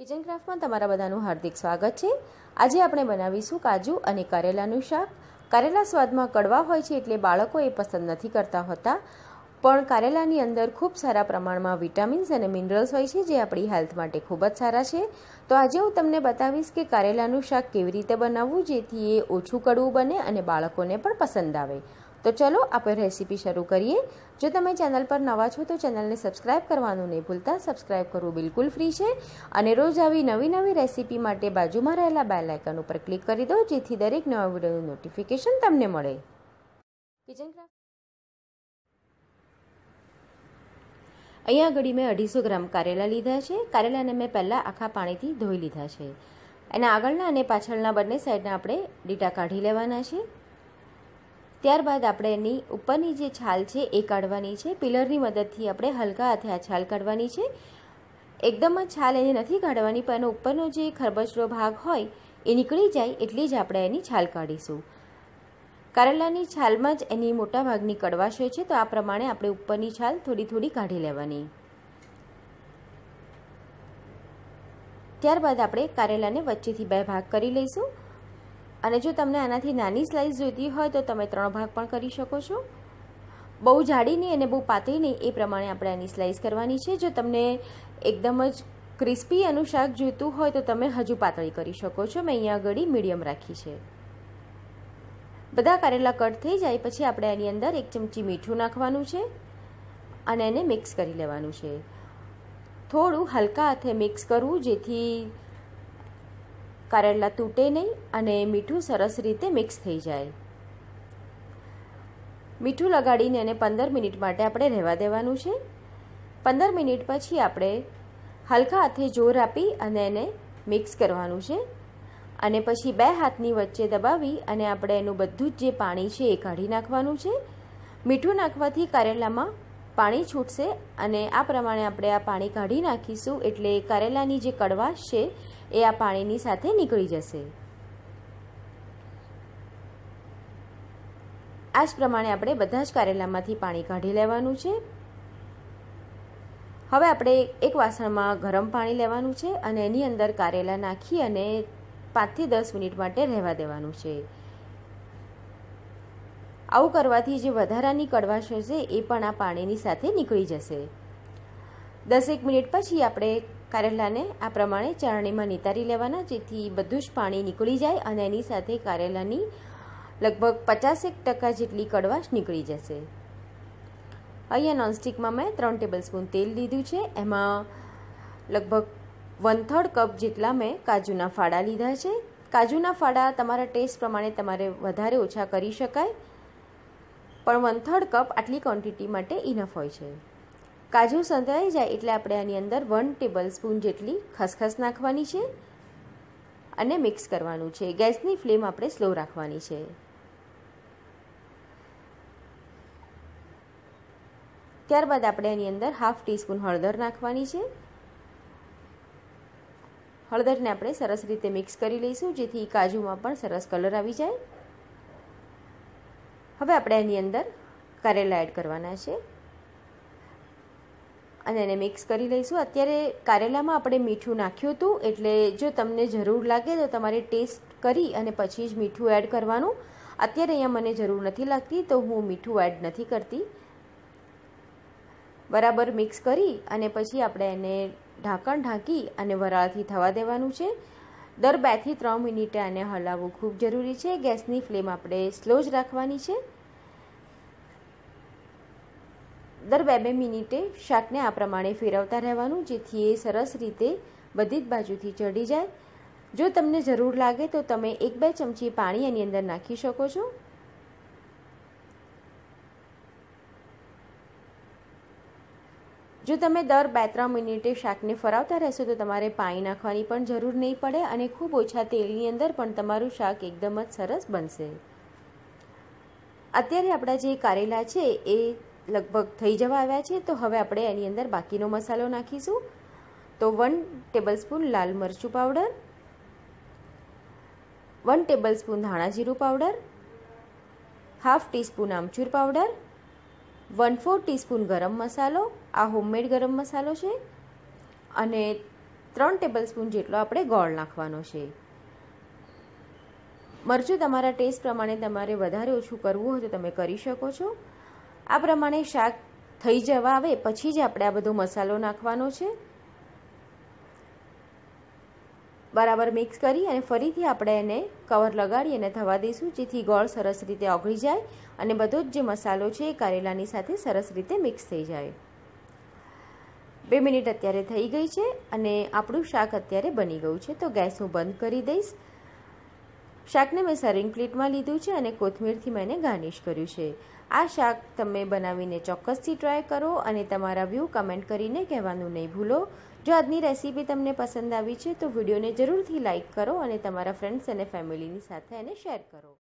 kitchen ક્રાફ્ટમાં તમારા બધાનું હાર્દિક સ્વાગત છે આજે આપણે બનાવીશું કાજુ અને કરેલાનું શાક કરેલા સ્વાદમાં કડવા હોય છે એટલે બાળકો એ પસંદ નથી કરતા હોતા પણ કારેલાની અંદર ખૂબ સારા પ્રમાણમાં વિટામિન્સ અને મિનરલ્સ હોય છે જે આપણી હેલ્થ માટે ખૂબ જ સારા છે તો આજે હું તમને બતાવીશ કે કારેલાનું શાક કેવી રીતે બનાવવું જેથી એ ઓછું કડવું બને અને બાળકોને પણ પસંદ આવે તો ચલો આપણે રેસીપી શરૂ કરીએ જો તમે ચેનલ પર નવા છો તો ચેનલને સબસ્ક્રાઇબ કરવાનું નહીં ભૂલતા સબસ્ક્રાઇબ કરવું બિલકુલ ફ્રી છે અને રોજ આવી નવી નવી રેસીપી માટે બાજુમાં રહેલા બેલ આઇકન ઉપર ક્લિક કરી દો જેથી દરેક નવા વિડીયોનું નોટિફિકેશન તમને મળે કિચન અહીંયા આગળ મેં અઢીસો ગ્રામ કારેલા લીધા છે કારેલાને મેં પહેલાં આખા પાણીથી ધોઈ લીધા છે એના આગળના અને પાછળના બંને સાઈડના આપણે ડીટા કાઢી લેવાના છે ત્યારબાદ આપણે એની ઉપરની જે છાલ છે એ કાઢવાની છે પિલરની મદદથી આપણે હલકા હાથે આ છાલ કાઢવાની છે એકદમ જ છાલ એને નથી કાઢવાની પણ એનો ઉપરનો જે ખરબચડો ભાગ હોય એ નીકળી જાય એટલી જ આપણે એની છાલ કાઢીશું કારેલાની છાલમાં જ એની મોટા ભાગની કડવાશ હોય છે તો આ પ્રમાણે આપણે ઉપરની છાલ થોડી થોડી કાઢી લેવાની ત્યારબાદ આપણે કારેલાને વચ્ચેથી બે ભાગ કરી લઈશું અને જો તમને આનાથી નાની સ્લાઇસ જોઈતી હોય તો તમે ત્રણ ભાગ પણ કરી શકો છો બહુ જાડી નહીં અને બહુ પાતળી નહીં એ પ્રમાણે આપણે આની સ્લાઇસ કરવાની છે જો તમને એકદમ જ ક્રિસ્પી એનું શાક જોઈતું હોય તો તમે હજુ પાતળી કરી શકો છો મેં અહીંયા આગળ મીડિયમ રાખી છે બધા કારેલા કટ થઈ જાય પછી આપણે એની અંદર એક ચમચી મીઠું નાખવાનું છે અને એને મિક્સ કરી લેવાનું છે થોડું હલકા હાથે મિક્સ કરવું જેથી કારેલા તૂટે નહીં અને મીઠું સરસ રીતે મિક્સ થઈ જાય મીઠું લગાડીને એને પંદર મિનિટ માટે આપણે રહેવા દેવાનું છે પંદર મિનિટ પછી આપણે હલકા હાથે જોર આપી અને એને મિક્સ કરવાનું છે અને પછી બે હાથની વચ્ચે દબાવી અને આપણે એનું બધું જ જે પાણી છે એ કાઢી નાખવાનું છે મીઠું નાખવાથી કારેલામાં પાણી છૂટશે અને આ પ્રમાણે આપણે આ પાણી કાઢી નાખીશું એટલે કારેલાની જે કડવાશ છે એ આ પાણીની સાથે નીકળી જશે આ જ પ્રમાણે આપણે બધા જ કારેલામાંથી પાણી કાઢી લેવાનું છે હવે આપણે એક વાસણમાં ગરમ પાણી લેવાનું છે અને એની અંદર કારેલા નાખી અને પાંચથી દસ મિનિટ માટે રહેવા દેવાનું છે આવું કરવાથી જે વધારાની કડવાશ હશે એ પણ આ પાણીની સાથે નીકળી જશે દસેક મિનિટ પછી આપણે કારેલાને આ પ્રમાણે ચાળણીમાં નિતારી લેવાના જેથી બધું જ પાણી નીકળી જાય અને એની સાથે કારેલાની લગભગ પચાસેક ટકા જેટલી કડવાશ નીકળી જશે અહીંયા નોનસ્ટિકમાં મેં ત્રણ ટેબલસ્પૂન તેલ લીધું છે એમાં લગભગ વન થર્ડ કપ જેટલા મેં કાજુના ફાડા લીધા છે કાજુના ફાડા તમારા ટેસ્ટ પ્રમાણે તમારે વધારે ઓછા કરી શકાય પણ વન થર્ડ કપ આટલી ક્વોન્ટિટી માટે ઇનફ હોય છે કાજુ સંતળાઈ જાય એટલે આપણે આની અંદર વન ટેબલ સ્પૂન જેટલી ખસખસ નાખવાની છે અને મિક્સ કરવાનું છે ગેસની ફ્લેમ આપણે સ્લો રાખવાની છે ત્યારબાદ આપણે એની અંદર હાફ ટીસ્પૂન હળદર નાખવાની છે હળદરને આપણે સરસ રીતે મિક્સ કરી લઈશું જેથી કાજુમાં પણ સરસ કલર આવી જાય હવે આપણે એની અંદર કરેલા એડ કરવાના છે અને એને મિક્સ કરી લઈશું અત્યારે કારેલામાં આપણે મીઠું નાખ્યું હતું એટલે જો તમને જરૂર લાગે તો તમારે ટેસ્ટ કરી અને પછી જ મીઠું એડ કરવાનું અત્યારે અહીંયા મને જરૂર નથી લાગતી તો હું મીઠું એડ નથી કરતી બરાબર મિક્સ કરી અને પછી આપણે એને ઢાંકણ ઢાંકી અને વરાળથી થવા દેવાનું છે દર બેથી ત્રણ મિનિટે આને હલાવવું ખૂબ જરૂરી છે ગેસની ફ્લેમ આપણે સ્લો જ રાખવાની છે દર બે બે મિનિટે શાકને આ પ્રમાણે ફેરવતા રહેવાનું જેથી એ સરસ રીતે બધી જ બાજુથી ચડી જાય જો તમને જરૂર લાગે તો તમે એક બે ચમચી પાણી એની અંદર નાખી શકો છો જો તમે દર બે ત્રણ મિનિટે શાકને ફરાવતા રહેશો તો તમારે પાણી નાખવાની પણ જરૂર નહીં પડે અને ખૂબ ઓછા તેલની અંદર પણ તમારું શાક એકદમ જ સરસ બનશે અત્યારે આપણા જે કારેલા છે એ લગભગ થઈ જવા આવ્યા છે તો હવે આપણે એની અંદર બાકીનો મસાલો નાખીશું તો વન ટેબલસ્પૂન લાલ મરચું પાવડર વન ટેબલસ્પૂન ધાણા જીરું પાવડર હાફ ટીસ્પૂન આમચૂર પાવડર વન ફોર ટીસ્પૂન ગરમ મસાલો આ હોમમેડ ગરમ મસાલો છે અને ત્રણ ટેબલસ્પૂન જેટલો આપણે ગોળ નાખવાનો છે મરચું તમારા ટેસ્ટ પ્રમાણે તમારે વધારે ઓછું કરવું હોય તો તમે કરી શકો છો આ પ્રમાણે શાક થઈ જવા આવે પછી જ આપણે આ બધો મસાલો નાખવાનો છે બરાબર મિક્સ કરી અને ફરીથી આપણે એને કવર લગાડી અને થવા દઈશું જેથી ગોળ સરસ રીતે ઓગળી જાય અને બધો જ જે મસાલો છે એ કારેલાની સાથે સરસ રીતે મિક્સ થઈ જાય બે મિનિટ અત્યારે થઈ ગઈ છે અને આપણું શાક અત્યારે બની ગયું છે તો ગેસ હું બંધ કરી દઈશ શાકને મેં સર્વિંગ પ્લેટમાં લીધું છે અને કોથમીરથી મેં એને ગાર્નિશ કર્યું છે આ શાક તમે બનાવીને ચોક્કસથી ટ્રાય કરો અને તમારા વ્યૂ કમેન્ટ કરીને કહેવાનું નહીં ભૂલો જો આજની રેસીપી તમને પસંદ આવી છે તો વિડીયોને જરૂરથી લાઇક કરો અને તમારા ફ્રેન્ડ્સ અને ફેમિલીની સાથે એને શેર કરો